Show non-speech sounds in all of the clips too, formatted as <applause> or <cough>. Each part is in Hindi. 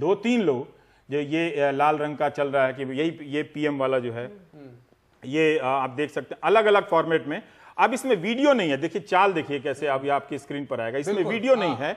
दो तीन लोग जो ये लाल रंग का चल रहा है कि यही ये पीएम वाला जो है ये आप देख सकते हैं अलग अलग फॉर्मेट में अब इसमें वीडियो नहीं है देखिए चाल देखिए कैसे अभी आपकी स्क्रीन पर आएगा इसमें वीडियो नहीं हाँ। है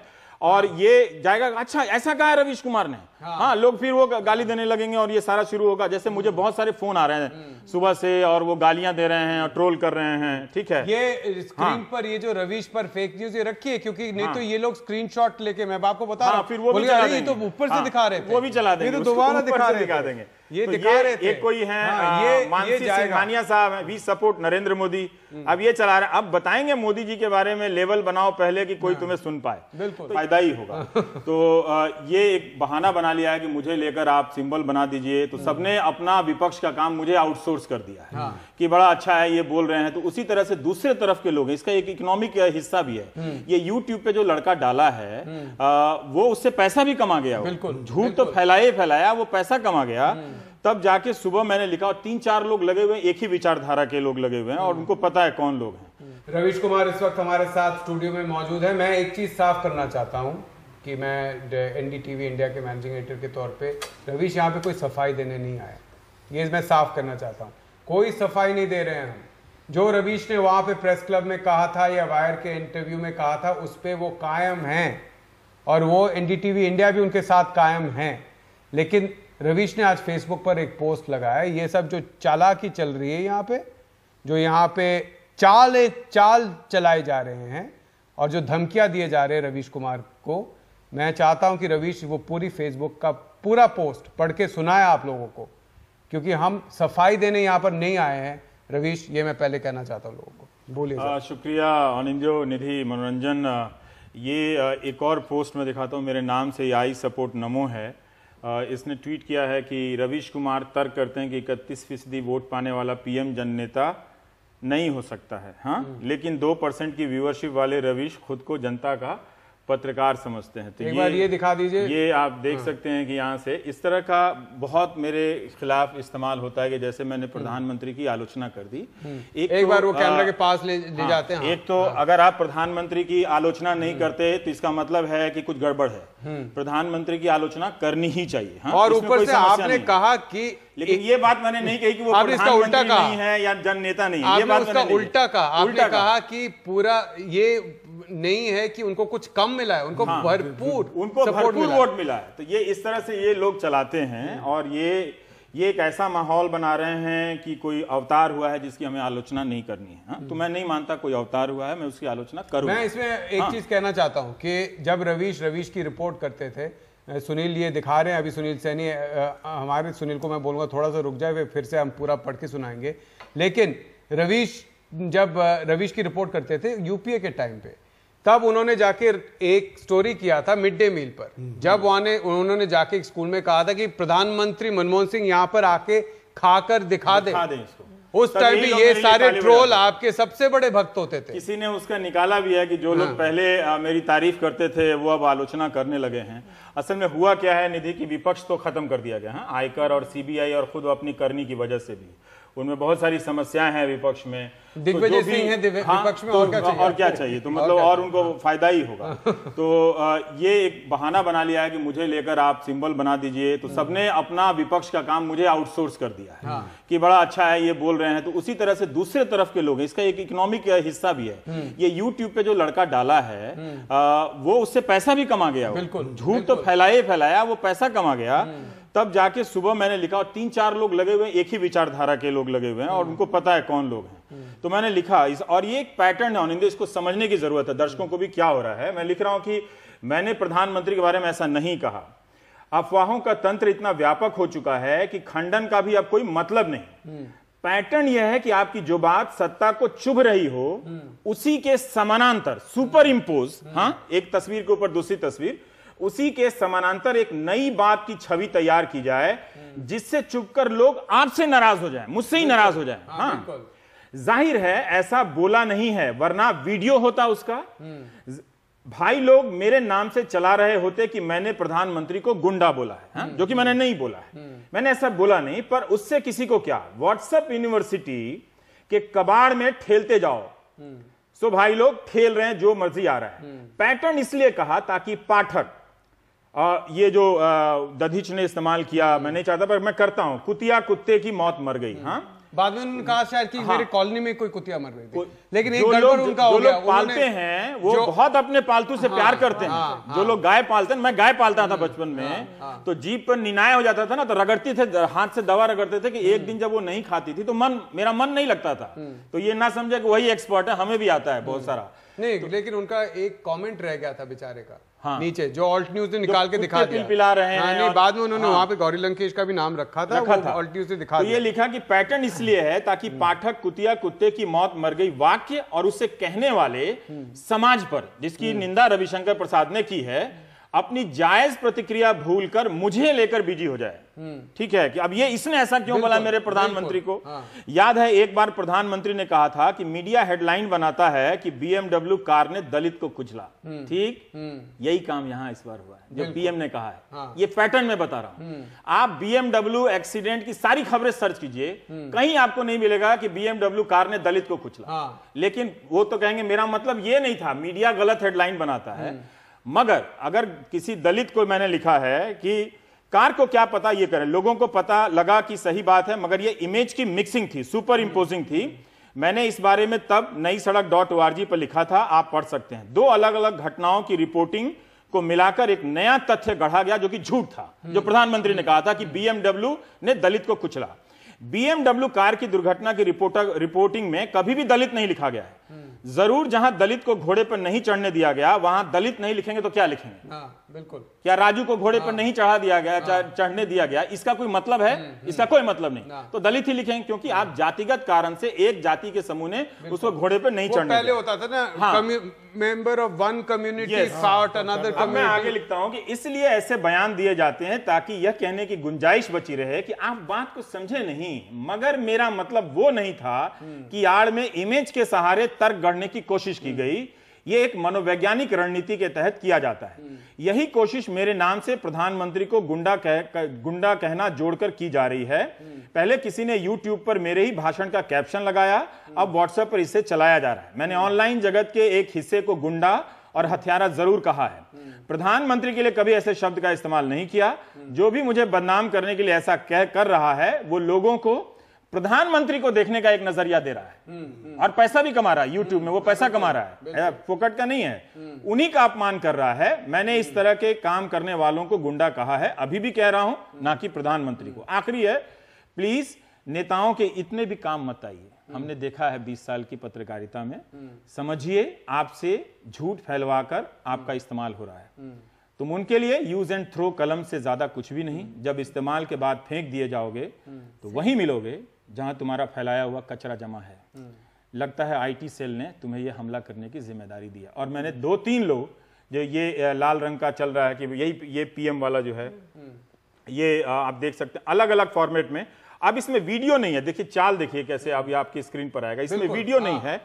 और ये जाएगा अच्छा ऐसा कहा है रवीश कुमार ने हाँ, हाँ लोग फिर वो गाली देने लगेंगे और ये सारा शुरू होगा जैसे मुझे हम्म। बहुत सारे फोन आ रहे हैं सुबह से और वो गालियां दे रहे हैं और ट्रोल कर रहे हैं ठीक है ये स्क्रीन हाँ, पर ये जो रवीश पर फेक न्यूज ये रखी है क्योंकि नहीं तो हाँ, तो ये लोग स्क्रीनशॉट लेके मैं बाप को बता हाँ, रहा हूँ फिर वो भी चला तो ऊपर से हाँ, दिखा रहे वो भी चला तो देंगे दोबारा दिखा दिखा देंगे ये तो दिखा ये रहे थे एक कोई है हाँ, ये, ये सिंघानिया साहब है we support Narendra Modi hmm. अब ये चला रहे अब बताएंगे मोदी जी के बारे में लेवल बनाओ पहले कि कोई हाँ। तुम्हें सुन पाए बिल्कुल तो फायदा ही होगा <laughs> तो ये एक बहाना बना लिया है कि मुझे लेकर आप सिंबल बना दीजिए तो सबने अपना विपक्ष का काम मुझे आउटसोर्स कर दिया है हाँ। कि बड़ा अच्छा है ये बोल रहे हैं तो उसी तरह से दूसरे तरफ के लोग इसका एक इकोनॉमिक हिस्सा भी है हम्म। ये यूट्यूब पे जो लड़का डाला है आ, हम्म। वो उससे पैसा भी कमा गया झूठ तो फैलाए फैलाया वो पैसा कमा गया हम्म। तब जाके सुबह मैंने लिखा और तीन चार लोग लगे हुए एक ही विचारधारा के लोग लगे हुए हैं और उनको पता है कौन लोग हैं रविश कुमार इस वक्त हमारे साथ स्टूडियो में मौजूद है मैं एक चीज साफ करना चाहता हूँ कि मैं एन इंडिया के मैनेजिंग एडिटर के तौर पे रवीश यहाँ पे कोई सफाई देने नहीं आया ये मैं साफ करना चाहता हूँ कोई सफाई नहीं दे रहे हैं हम जो रवीश ने वहाँ पे प्रेस क्लब में कहा था या वायर के इंटरव्यू में कहा था उस पर वो कायम हैं और वो एन इंडिया भी उनके साथ कायम हैं लेकिन रवीश ने आज फेसबुक पर एक पोस्ट लगाया ये सब जो चालाकी चल रही है यहाँ पे जो यहाँ पे चाल चाल चलाए जा रहे हैं और जो धमकियां दिए जा रहे हैं रवीश कुमार को मैं चाहता हूं कि रवीश वो पूरी फेसबुक का पूरा पोस्ट पढ़ के सुनाए आप लोगों को क्योंकि हम सफाई देने यहाँ पर नहीं आए हैं रवीश ये मैं पहले कहना चाहता हूँ लोगों को बोलिए शुक्रिया अनिंदो निधि मनोरंजन ये एक और पोस्ट में दिखाता हूँ मेरे नाम से आई सपोर्ट नमो है इसने ट्वीट किया है कि रवीश कुमार तर्क करते हैं कि इकतीस फीसदी वोट पाने वाला पीएम जन नेता नहीं हो सकता है हाँ हम्म। लेकिन दो परसेंट की व्यूअरशिप वाले रवीश खुद को जनता का पत्रकार समझते हैं तो एक ये, बार ये दिखा दीजिए ये आप देख हाँ। सकते हैं कि यहाँ से इस तरह का बहुत मेरे खिलाफ इस्तेमाल होता है कि जैसे मैंने हाँ। प्रधानमंत्री की आलोचना कर दी हाँ। एक, एक तो, बार वो कैमरा के पास ले, ले हाँ, जाते हैं हाँ, एक तो हाँ। अगर आप प्रधानमंत्री की आलोचना नहीं हाँ। करते तो इसका मतलब है कि कुछ गड़बड़ है प्रधानमंत्री की आलोचना करनी ही चाहिए और ऊपर से आपने कहा कि लेकिन ये बात मैंने नहीं कही कि वो इसका उल्टा कहा नहीं है या जन नेता नहीं है ये बात उल्टा कहा आपने कहा कि पूरा ये नहीं है कि उनको कुछ कम मिला है उनको हाँ, भरपूर उनको भरपूर वोट मिला है तो ये इस तरह से ये लोग चलाते हैं और ये ये एक ऐसा माहौल बना रहे हैं कि कोई अवतार हुआ है जिसकी हमें आलोचना नहीं करनी है हा? तो मैं नहीं मानता कोई अवतार हुआ है मैं उसकी आलोचना करूँ मैं इसमें एक हाँ। चीज कहना चाहता हूँ कि जब रवीश रवीश की रिपोर्ट करते थे सुनील ये दिखा रहे हैं अभी सुनील सैनी हमारे सुनील को मैं बोलूँगा थोड़ा सा रुक जाए फिर से हम पूरा पढ़ के सुनाएंगे लेकिन रवीश जब रवीश की रिपोर्ट करते थे यूपीए के टाइम पे तब उन्होंने जाके एक स्टोरी किया था मिड डे मील पर जब वहां उन्होंने जाके स्कूल में कहा था कि प्रधानमंत्री मनमोहन सिंह यहाँ पर आके खाकर दिखा, दे, उस टाइम भी ये सारे ट्रोल आपके सबसे बड़े भक्त होते थे किसी ने उसका निकाला भी है कि जो लोग हाँ। पहले आ, मेरी तारीफ करते थे वो अब आलोचना करने लगे हैं असल में हुआ क्या है निधि की विपक्ष तो खत्म कर दिया गया है हाँ? आयकर और सीबीआई और खुद अपनी करनी की वजह से भी उनमें बहुत सारी समस्याएं हैं विपक्ष में तो दिग्विजय तो सिंह हाँ, विपक्ष में तो, और क्या चाहिए और क्या चाहिए तो मतलब और, और उनको हाँ। फायदा ही होगा <laughs> तो ये एक बहाना बना लिया है कि मुझे लेकर आप सिंबल बना दीजिए तो हाँ। सबने अपना विपक्ष का काम मुझे आउटसोर्स कर दिया है हाँ। कि बड़ा अच्छा है ये बोल रहे हैं तो उसी तरह से दूसरे तरफ के लोग इसका एक इकोनॉमिक हिस्सा भी है हम्म। ये यूट्यूब पे जो लड़का डाला है हम्म। वो उससे पैसा भी कमा गया बिल्कुल झूठ तो फैलाया फैलाया वो पैसा कमा गया हम्म। तब जाके सुबह मैंने लिखा और तीन चार लोग लगे हुए एक ही विचारधारा के लोग लगे हुए हैं और उनको पता है कौन लोग हैं तो मैंने लिखा इस और ये एक पैटर्न है अनिंदे इसको समझने की जरूरत है दर्शकों को भी क्या हो रहा है मैं लिख रहा हूं कि मैंने प्रधानमंत्री के बारे में ऐसा नहीं कहा अफवाहों का तंत्र इतना व्यापक हो चुका है कि खंडन का भी अब कोई मतलब नहीं पैटर्न यह है कि आपकी जो बात सत्ता को चुभ रही हो उसी के समानांतर सुपर इम्पोज हाँ एक तस्वीर के ऊपर दूसरी तस्वीर उसी के समानांतर एक नई बात की छवि तैयार की जाए जिससे चुपकर लोग आपसे नाराज हो जाए मुझसे ही नाराज हो जाए हाँ, हाँ। जाहिर है ऐसा बोला नहीं है वरना वीडियो होता उसका हम्म। भाई लोग मेरे नाम से चला रहे होते कि मैंने प्रधानमंत्री को गुंडा बोला है हा? हम्म। जो कि मैंने नहीं बोला है हम्म। मैंने ऐसा बोला नहीं पर उससे किसी को क्या व्हाट्सएप यूनिवर्सिटी के कबाड़ में ठेलते जाओ सो भाई लोग ठेल रहे हैं जो मर्जी आ रहा है पैटर्न इसलिए कहा ताकि पाठक आ, ये जो दधीच ने इस्तेमाल किया मैं नहीं चाहता पर मैं करता हूँ कुतिया कुत्ते की मौत मर गई हाँ बाद में उन्होंने कहा शायद कि हाँ, मेरे कॉलोनी में कोई कुतिया मर गई थी लेकिन एक गड़बड़ उनका हो गया पालते हैं वो बहुत अपने पालतू से हाँ, प्यार करते हैं हाँ, जो हाँ। लोग गाय पालते हैं मैं गाय पालता था हम्म, बचपन में हाँ, हाँ। तो जीप पर निनाय हो जाता था ना तो रगड़ती थे हाथ से दवा रगड़ते थे कि एक हम्म। दिन जब वो नहीं खाती थी तो मन मेरा मन नहीं लगता था हम्म। तो ये ना समझे कि वही एक्सपर्ट है हमें भी आता है बहुत सारा नहीं तो लेकिन उनका एक कॉमेंट रह गया था बेचारे का हाँ। नीचे जो ऑल्ट न्यूज ने निकाल के दिखा दिया पिला रहे हैं हाँ, नहीं बाद में उन्होंने हाँ। वहाँ पे गौरी लंकेश का भी नाम रखा था रखा था ऑल्ट न्यूज ने दिखा तो ये लिखा कि पैटर्न इसलिए है ताकि हम्म। पाठक कुतिया कुत्ते की मौत मर गई वाक्य और उससे कहने वाले हम्म। समाज पर जिसकी हम्म। निंदा रविशंकर प्रसाद ने की है अपनी जायज प्रतिक्रिया भूलकर मुझे लेकर बिजी हो जाए हम्म। ठीक है कि अब ये इसने ऐसा क्यों बोला मेरे प्रधानमंत्री को हाँ। याद है एक बार प्रधानमंत्री ने कहा था कि मीडिया हेडलाइन बनाता है कि बीएमडब्ल्यू कार ने दलित को कुचला हम्म। ठीक हम्म। यही काम यहां इस बार हुआ है जो पीएम ने कहा है हाँ। ये पैटर्न में बता रहा हूं आप बीएमडब्ल्यू एक्सीडेंट की सारी खबरें सर्च कीजिए कहीं आपको नहीं मिलेगा कि बीएमडब्ल्यू कार ने दलित को कुचला हाँ। लेकिन वो तो कहेंगे मेरा मतलब ये नहीं था मीडिया गलत हेडलाइन बनाता है मगर अगर किसी दलित को मैंने लिखा है कि कार को क्या पता ये करें लोगों को पता लगा कि सही बात है मगर ये इमेज की मिक्सिंग थी सुपर इम्पोजिंग थी मैंने इस बारे में तब नई सड़क डॉट ओ पर लिखा था आप पढ़ सकते हैं दो अलग अलग घटनाओं की रिपोर्टिंग को मिलाकर एक नया तथ्य गढ़ा गया जो कि झूठ था जो हम्म। प्रधानमंत्री ने कहा था कि बीएमडब्ल्यू ने दलित को कुचला बीएमडब्ल्यू कार की दुर्घटना की रिपोर्टिंग में कभी भी दलित नहीं लिखा गया है हम्म। जरूर जहां दलित को घोड़े पर नहीं चढ़ने दिया गया वहां दलित नहीं लिखेंगे तो क्या लिखेंगे हाँ। बिल्कुल क्या राजू को घोड़े पर हाँ। नहीं चढ़ा दिया गया हाँ। चढ़ने दिया गया इसका कोई मतलब है हम्म, हम्म। इसका कोई मतलब नहीं हाँ। तो दलित ही लिखेंगे क्योंकि आप जातिगत कारण से एक जाति के समूह ने उसको घोड़े पर नहीं चढ़ने पहले होता था ना हाँ, मेंबर ऑफ वन कम्युनिटी साउट अनदर मैं आगे लिखता हूं कि इसलिए ऐसे बयान दिए जाते हैं ताकि यह कहने की गुंजाइश बची रहे कि आप बात को समझे नहीं मगर मेरा मतलब वो नहीं था हम्म। कि आड़ में इमेज के सहारे तर्क गढ़ने की कोशिश की गई ये एक मनोवैज्ञानिक रणनीति के तहत किया जाता है यही कोशिश मेरे नाम से प्रधानमंत्री को गुंडा कह गुंडा कहना जोड़कर की जा रही है पहले किसी ने यूट्यूब पर मेरे ही भाषण का कैप्शन लगाया अब व्हाट्सएप पर इसे चलाया जा रहा है मैंने ऑनलाइन जगत के एक हिस्से को गुंडा और हथियारा जरूर कहा है प्रधानमंत्री के लिए कभी ऐसे शब्द का इस्तेमाल नहीं किया जो भी मुझे बदनाम करने के लिए ऐसा कह कर रहा है वो लोगों को प्रधानमंत्री को देखने का एक नजरिया दे रहा है हम्म, हम्म। और पैसा भी कमा रहा है यूट्यूब में वो पैसा कमा रहा है फोकट का नहीं है हम्म। उन्हीं का अपमान कर रहा है मैंने इस तरह के काम करने वालों को गुंडा कहा है अभी भी कह रहा हूं ना कि प्रधानमंत्री को आखिरी है प्लीज नेताओं के इतने भी काम मत आइए हमने देखा है 20 साल की पत्रकारिता में समझिए आपसे झूठ फैलवाकर आपका इस्तेमाल हो रहा है तुम उनके लिए यूज एंड थ्रो कलम से ज्यादा कुछ भी नहीं जब इस्तेमाल के बाद फेंक दिए जाओगे तो वही मिलोगे जहां तुम्हारा फैलाया हुआ कचरा जमा है हम्म। लगता है आईटी सेल ने तुम्हें यह हमला करने की जिम्मेदारी दिया और मैंने दो तीन लोग जो ये लाल रंग का चल रहा है कि यही ये पीएम वाला जो है हम्म। ये आप देख सकते हैं अलग अलग फॉर्मेट में अब इसमें वीडियो नहीं है देखिए चाल देखिए कैसे अभी आपकी स्क्रीन पर आएगा इसमें वीडियो हाँ। नहीं है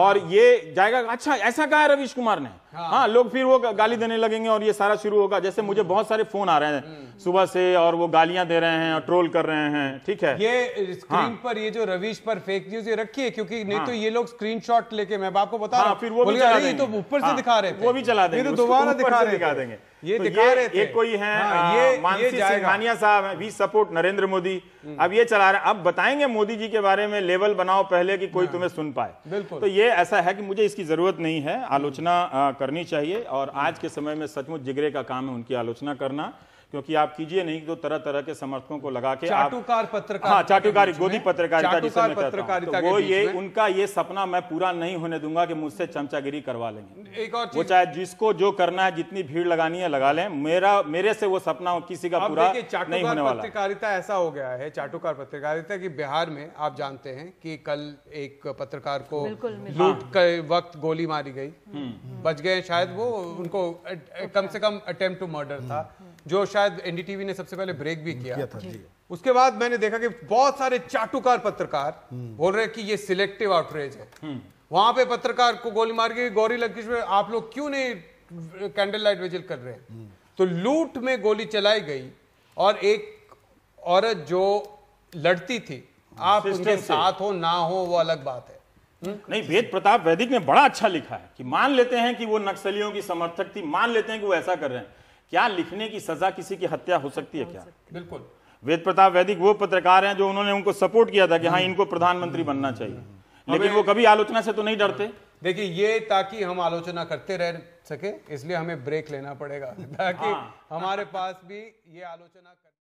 और ये जाएगा अच्छा ऐसा कहा है रवीश कुमार ने हाँ, हाँ लोग फिर वो गाली देने लगेंगे और ये सारा शुरू होगा जैसे मुझे हम्म। बहुत सारे फोन आ रहे हैं हम्म। सुबह से और वो गालियां दे रहे हैं और ट्रोल कर रहे हैं ठीक है ये स्क्रीन हाँ, पर ये जो रवीश पर फेक न्यूज ये रखिए क्योंकि नहीं तो हाँ, तो ये लोग स्क्रीन लेके मैं आपको बता हाँ, रहा हूँ फिर वो तो, हाँ, तो ऊपर से दिखा रहे वो भी चला देंगे दोबारा दिखा देंगे ये तो दिखा ये, रहे थे। एक कोई है हाँ, ये, ये सिंघानिया साहब है we support Narendra Modi hmm. अब ये चला रहे अब बताएंगे मोदी जी के बारे में लेवल बनाओ पहले कि कोई हाँ। तुम्हें सुन पाए तो ये ऐसा है कि मुझे इसकी जरूरत नहीं है आलोचना करनी चाहिए और आज के समय में सचमुच जिगरे का काम है उनकी आलोचना करना क्योंकि आप कीजिए नहीं तो तरह तरह के समर्थकों को लगा के चाटुकार पत्रकार हाँ गोदी पत्रकारिता तो वो ये उनका ये सपना मैं पूरा नहीं होने दूंगा कि मुझसे चमचागिरी करवा लेंगे वो चाहे जिसको जो करना है जितनी भीड़ लगानी है लगा लें मेरा मेरे से वो सपना किसी का पूरा नहीं होने वाला पत्रकारिता ऐसा हो गया है चाटुकार पत्रकारिता की बिहार में आप जानते हैं कि कल एक पत्रकार को लूट के वक्त गोली मारी गई हम्म। बच गए शायद वो उनको कम से कम अटेम्प्ट टू मर्डर था हम्म। जो शायद एनडीटीवी ने सबसे पहले ब्रेक भी किया, किया था जी। उसके बाद मैंने देखा कि बहुत सारे चाटुकार पत्रकार बोल रहे कि ये सिलेक्टिव आउटरेज है हम्म। वहां पे पत्रकार को गोली मार के गौरी लंकेश में आप लोग क्यों नहीं कैंडल लाइट विजिल कर रहे हैं तो लूट में गोली चलाई गई और एक औरत जो लड़ती थी आप उनके साथ हो ना हो वो अलग बात है हम्म। नहीं वेद प्रताप वैदिक ने बड़ा अच्छा लिखा है कि मान लेते हैं कि वो नक्सलियों की समर्थक थी मान लेते हैं कि वो ऐसा कर रहे हैं क्या लिखने की सजा किसी की हत्या हो सकती है क्या बिल्कुल वेद प्रताप वैदिक वो पत्रकार हैं जो उन्होंने उनको सपोर्ट किया था कि हाँ इनको प्रधानमंत्री बनना चाहिए हम्म। लेकिन वो कभी आलोचना से तो नहीं डरते देखिए ये ताकि हम आलोचना करते रह सके इसलिए हमें ब्रेक लेना पड़ेगा <laughs> ताकि हाँ। हमारे पास भी ये आलोचना